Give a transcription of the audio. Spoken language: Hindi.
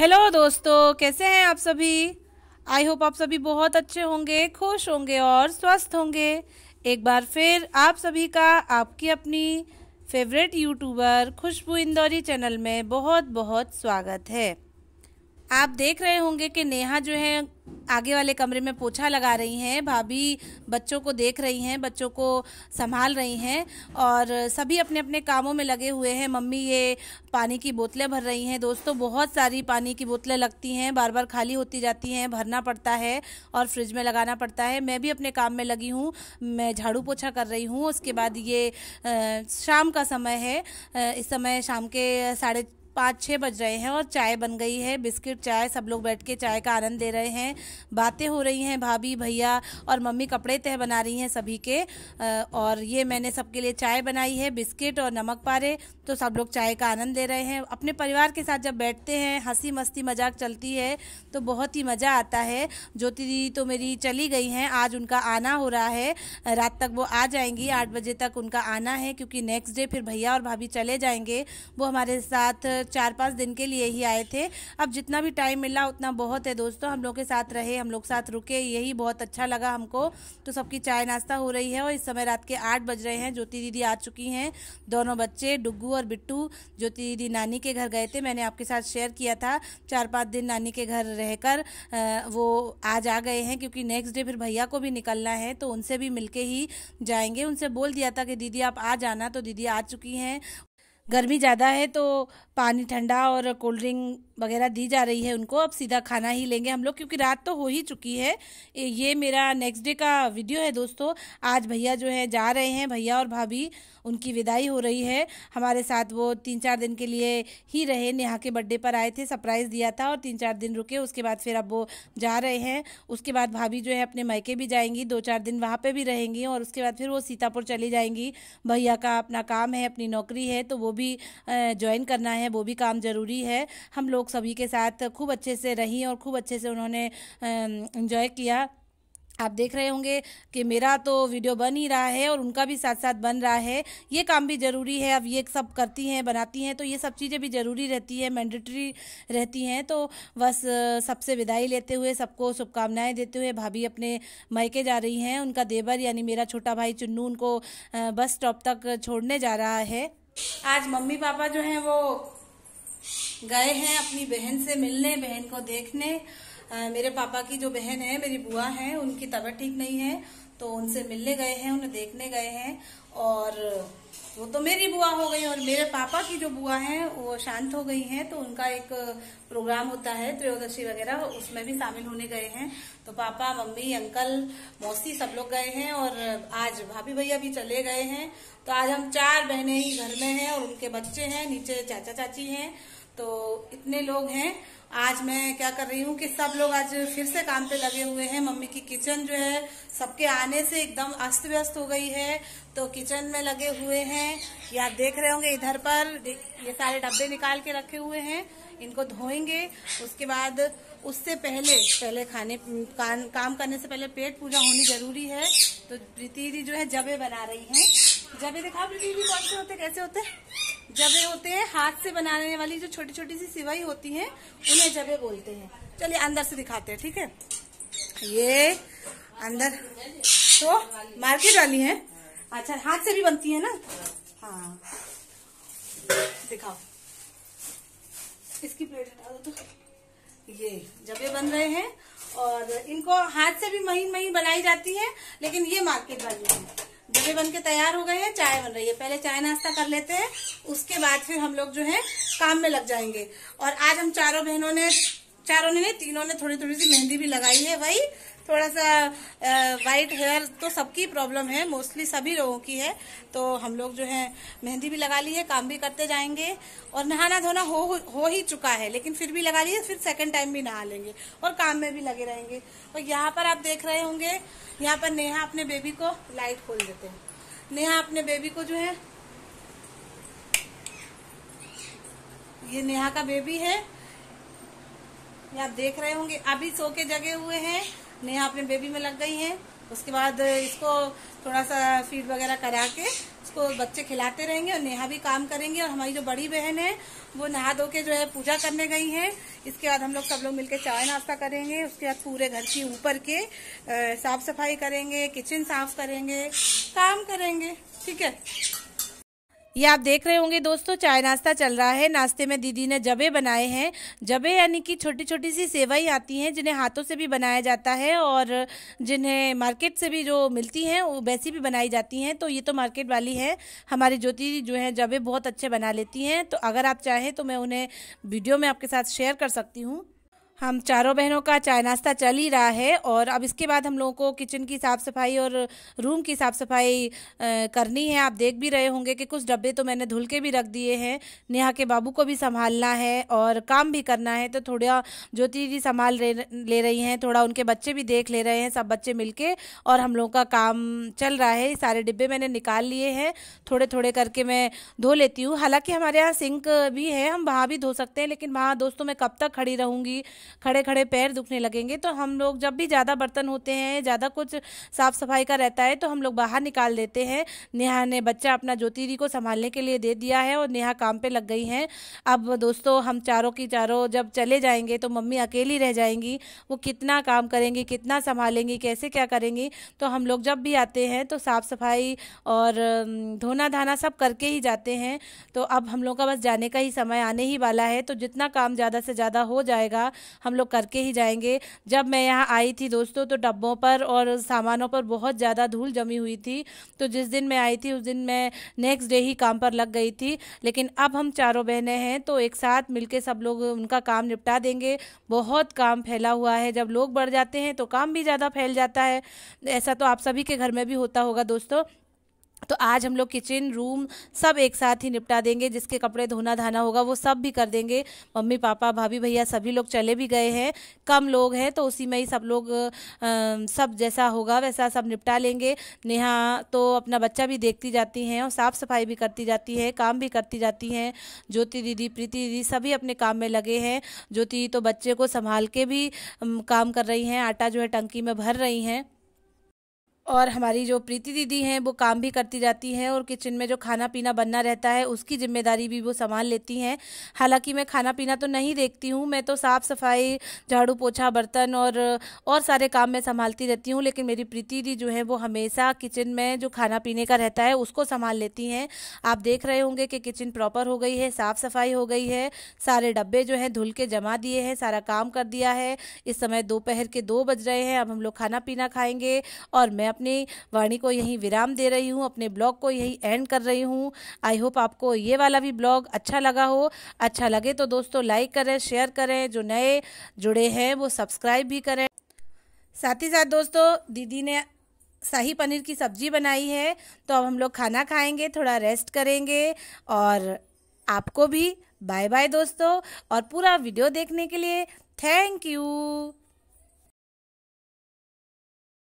हेलो दोस्तों कैसे हैं आप सभी आई होप आप सभी बहुत अच्छे होंगे खुश होंगे और स्वस्थ होंगे एक बार फिर आप सभी का आपकी अपनी favourite YouTuber Khushboo Indori channel में बहुत बहुत स्वागत है आप देख रहे होंगे कि नेहा जो है आगे वाले कमरे में पोछा लगा रही हैं भाभी बच्चों को देख रही हैं बच्चों को संभाल रही हैं और सभी अपने अपने कामों में लगे हुए हैं मम्मी ये पानी की बोतलें भर रही हैं दोस्तों बहुत सारी पानी की बोतलें लगती हैं बार बार खाली होती जाती हैं भरना पड़ता है और फ्रिज में लगाना पड़ता है मैं भी अपने काम में लगी हूँ मैं झाड़ू पोछा कर रही हूँ उसके बाद ये शाम का समय है इस समय शाम के साढ़े पाँच छः बज रहे हैं और चाय बन गई है बिस्किट चाय सब लोग बैठ के चाय का आनंद दे रहे हैं बातें हो रही हैं भाभी भैया और मम्मी कपड़े तह बना रही हैं सभी के और ये मैंने सबके लिए चाय बनाई है बिस्किट और नमक पारे तो सब लोग चाय का आनंद ले रहे हैं अपने परिवार के साथ जब बैठते हैं हंसी मस्ती मजाक चलती है तो बहुत ही मज़ा आता है ज्योति दी तो मेरी चली गई हैं आज उनका आना हो रहा है रात तक वो आ जाएंगी आठ बजे तक उनका आना है क्योंकि नेक्स्ट डे फिर भैया और भाभी चले जाएंगे वो हमारे साथ चार पाँच दिन के लिए ही आए थे अब जितना भी टाइम मिला उतना बहुत है दोस्तों हम लोग के साथ रहे हम लोग साथ रुके यही बहुत अच्छा लगा हमको तो सबकी चाय नाश्ता हो रही है और इस समय रात के आठ बज रहे हैं ज्योति दीदी आ चुकी हैं दोनों बच्चे डुग्गू और बिट्टू ज्योति दीदी नानी के घर गए थे मैंने आपके साथ शेयर किया था चार पाँच दिन नानी के घर रहकर वो आज आ गए हैं क्योंकि नेक्स्ट डे फिर भैया को भी निकलना है तो उनसे भी मिलके ही जाएंगे उनसे बोल दिया था कि दीदी आप आ जाना तो दीदी आ चुकी हैं गर्मी ज़्यादा है तो पानी ठंडा और कोल्ड ड्रिंक वगैरह दी जा रही है उनको अब सीधा खाना ही लेंगे हम लोग क्योंकि रात तो हो ही चुकी है ये मेरा नेक्स्ट डे का वीडियो है दोस्तों आज भैया जो है जा रहे हैं भैया और भाभी उनकी विदाई हो रही है हमारे साथ वो तीन चार दिन के लिए ही रहे नेहा के बर्थडे पर आए थे सरप्राइज़ दिया था और तीन चार दिन रुके उसके बाद फिर अब वो जा रहे हैं उसके बाद भाभी जो है अपने मैके भी जाएंगी दो चार दिन वहाँ पे भी रहेंगी और उसके बाद फिर वो सीतापुर चली जाएंगी भैया का अपना काम है अपनी नौकरी है तो वो भी ज्वाइन करना है वो भी काम ज़रूरी है हम लोग सभी के साथ खूब अच्छे से रहीं और खूब अच्छे से उन्होंने इन्जॉय किया आप देख रहे होंगे कि मेरा तो वीडियो बन ही रहा है और उनका भी साथ साथ बन रहा है ये काम भी ज़रूरी है अब ये सब करती हैं बनाती हैं तो ये सब चीज़ें भी ज़रूरी रहती है मैंडेटरी रहती हैं तो बस सबसे विदाई लेते हुए सबको शुभकामनाएं देते हुए भाभी अपने मायके जा रही हैं उनका देवर यानी मेरा छोटा भाई चुन्नू उनको बस स्टॉप तक छोड़ने जा रहा है आज मम्मी पापा जो हैं वो गए हैं अपनी बहन से मिलने बहन को देखने आ, मेरे पापा की जो बहन है मेरी बुआ है उनकी तबीयत ठीक नहीं है तो उनसे मिलने गए हैं उन्हें देखने गए हैं और वो तो मेरी बुआ हो गई और मेरे पापा की जो बुआ है वो शांत हो गई है तो उनका एक प्रोग्राम होता है त्रयोदशी वगैरह उसमें भी शामिल होने गए हैं तो पापा मम्मी अंकल मौसी सब लोग गए हैं और आज भाभी भैया भी चले गए हैं तो आज हम चार बहनें ही घर में हैं और उनके बच्चे हैं नीचे चाचा चाची हैं तो इतने लोग हैं आज मैं क्या कर रही हूँ कि सब लोग आज फिर से काम पे लगे हुए हैं मम्मी की किचन जो है सबके आने से एकदम अस्त व्यस्त हो गई है तो किचन में लगे हुए हैं या देख रहे होंगे इधर पर ये सारे डब्बे निकाल के रखे हुए हैं इनको धोएंगे उसके बाद उससे पहले पहले खाने काम करने से पहले पेट पूजा होनी जरूरी है तो प्रीति जी जो है जबे बना रही है जबे दिखाओ प्रीति कौन से होते कैसे होते जबे होते हैं हाथ से बनाने वाली जो छोटी छोटी सी सिवाई होती है उन्हें जबे बोलते हैं चलिए अंदर से दिखाते हैं ठीक है ये अंदर तो मार्केट वाली है अच्छा हाथ से भी बनती है ना हाँ दिखाओ इसकी प्लेट हटा दो तो ये जबे बन रहे हैं और इनको हाथ से भी महीन महीन बनाई जाती है लेकिन ये मार्केट वाली है डब्बे बन के तैयार हो गए हैं चाय बन रही है पहले चाय नाश्ता कर लेते हैं उसके बाद फिर हम लोग जो है काम में लग जाएंगे और आज हम चारों बहनों ने चारों ने नहीं तीनों ने थोड़ी थोड़ी सी मेहंदी भी लगाई है वही थोड़ा सा वाइट हेयर तो सबकी प्रॉब्लम है मोस्टली सभी लोगों की है तो हम लोग जो है मेहंदी भी लगा ली है काम भी करते जाएंगे और नहाना धोना हो हो ही चुका है लेकिन फिर भी लगा लिए फिर सेकंड टाइम भी नहा लेंगे और काम में भी लगे रहेंगे और यहाँ पर आप देख रहे होंगे यहाँ पर नेहा अपने बेबी को लाइट खोल देते हैं नेहा अपने बेबी को जो है ये नेहा का बेबी है ये आप देख रहे होंगे अभी सो के जगे हुए हैं नेहा अपने बेबी में लग गई है उसके बाद इसको थोड़ा सा फीड वगैरह करा के उसको बच्चे खिलाते रहेंगे और नेहा भी काम करेंगे और हमारी जो बड़ी बहन है वो नहा धो के जो है पूजा करने गई है इसके बाद हम लोग सब लोग मिलकर चाय नाश्ता करेंगे उसके बाद पूरे घर की ऊपर के साफ सफाई करेंगे किचन साफ करेंगे काम करेंगे ठीक है ये आप देख रहे होंगे दोस्तों चाय नाश्ता चल रहा है नाश्ते में दीदी ने जबे बनाए हैं जबे यानी कि छोटी छोटी सी सेवाई आती हैं जिन्हें हाथों से भी बनाया जाता है और जिन्हें मार्केट से भी जो मिलती हैं वो वैसी भी बनाई जाती हैं तो ये तो मार्केट वाली है हमारी ज्योति जो है जबे बहुत अच्छे बना लेती हैं तो अगर आप चाहें तो मैं उन्हें वीडियो में आपके साथ शेयर कर सकती हूँ हम चारों बहनों का चाय नाश्ता चल ही रहा है और अब इसके बाद हम लोगों को किचन की साफ़ सफाई और रूम की साफ़ सफाई करनी है आप देख भी रहे होंगे कि कुछ डब्बे तो मैंने धुल के भी रख दिए हैं नेहा के बाबू को भी संभालना है और काम भी करना है तो थोड़ा ज्योति जी संभाल ले रही हैं थोड़ा उनके बच्चे भी देख ले रहे हैं सब बच्चे मिल और हम लोगों का काम चल रहा है सारे डिब्बे मैंने निकाल लिए हैं थोड़े थोड़े करके मैं धो लेती हूँ हालाँकि हमारे यहाँ सिंक भी है हम वहाँ भी धो सकते हैं लेकिन वहाँ दोस्तों मैं कब तक खड़ी रहूँगी खड़े खड़े पैर दुखने लगेंगे तो हम लोग जब भी ज़्यादा बर्तन होते हैं ज़्यादा कुछ साफ़ सफाई का रहता है तो हम लोग बाहर निकाल देते हैं नेहा ने बच्चा अपना ज्योतिरी को संभालने के लिए दे दिया है और नेहा काम पर लग गई हैं अब दोस्तों हम चारों की चारों जब चले जाएंगे तो मम्मी अकेली रह जाएंगी वो कितना काम करेंगी कितना संभालेंगी कैसे क्या करेंगी तो हम लोग जब भी आते हैं तो साफ़ सफाई और धोना धाना सब करके ही जाते हैं तो अब हम लोग का बस जाने का ही समय आने ही वाला है तो जितना काम ज़्यादा से ज़्यादा हो जाएगा हम लोग करके ही जाएंगे जब मैं यहाँ आई थी दोस्तों तो डब्बों पर और सामानों पर बहुत ज़्यादा धूल जमी हुई थी तो जिस दिन मैं आई थी उस दिन मैं नेक्स्ट डे ही काम पर लग गई थी लेकिन अब हम चारों बहनें हैं तो एक साथ मिलकर सब लोग उनका काम निपटा देंगे बहुत काम फैला हुआ है जब लोग बढ़ जाते हैं तो काम भी ज़्यादा फैल जाता है ऐसा तो आप सभी के घर में भी होता होगा दोस्तों तो आज हम लोग किचन रूम सब एक साथ ही निपटा देंगे जिसके कपड़े धोना धाना होगा वो सब भी कर देंगे मम्मी पापा भाभी भैया सभी लोग चले भी गए हैं कम लोग हैं तो उसी में ही सब लोग आ, सब जैसा होगा वैसा सब निपटा लेंगे नेहा तो अपना बच्चा भी देखती जाती हैं और साफ़ सफाई भी करती जाती है काम भी करती जाती हैं ज्योति दीदी प्रीति दीदी सभी अपने काम में लगे हैं ज्योति तो बच्चे को संभाल के भी काम कर रही हैं आटा जो है टंकी में भर रही हैं और हमारी जो प्रीति दीदी हैं वो काम भी करती जाती हैं और किचन में जो खाना पीना बनना रहता है उसकी जिम्मेदारी भी वो संभाल लेती हैं हालांकि मैं खाना पीना तो नहीं देखती हूँ मैं तो साफ़ सफाई झाड़ू पोछा बर्तन और और सारे काम मैं संभालती रहती हूँ लेकिन मेरी प्रीति दी जो है वो हमेशा किचन में जो खाना पीने का रहता है उसको संभाल लेती हैं आप देख रहे होंगे कि किचन प्रॉपर हो गई है साफ़ सफाई हो गई है सारे डब्बे जो हैं धुल के जमा दिए हैं सारा काम कर दिया है इस समय दोपहर के दो बज रहे हैं अब हम लोग खाना पीना खाएँगे और मैं अपनी वाणी को यहीं विराम दे रही हूँ अपने ब्लॉग को यहीं एंड कर रही हूँ आई होप आपको ये वाला भी ब्लॉग अच्छा लगा हो अच्छा लगे तो दोस्तों लाइक करें शेयर करें जो नए जुड़े हैं वो सब्सक्राइब भी करें साथ ही साथ दोस्तों दीदी ने शाही पनीर की सब्जी बनाई है तो अब हम लोग खाना खाएंगे थोड़ा रेस्ट करेंगे और आपको भी बाय बाय दोस्तों और पूरा वीडियो देखने के लिए थैंक यू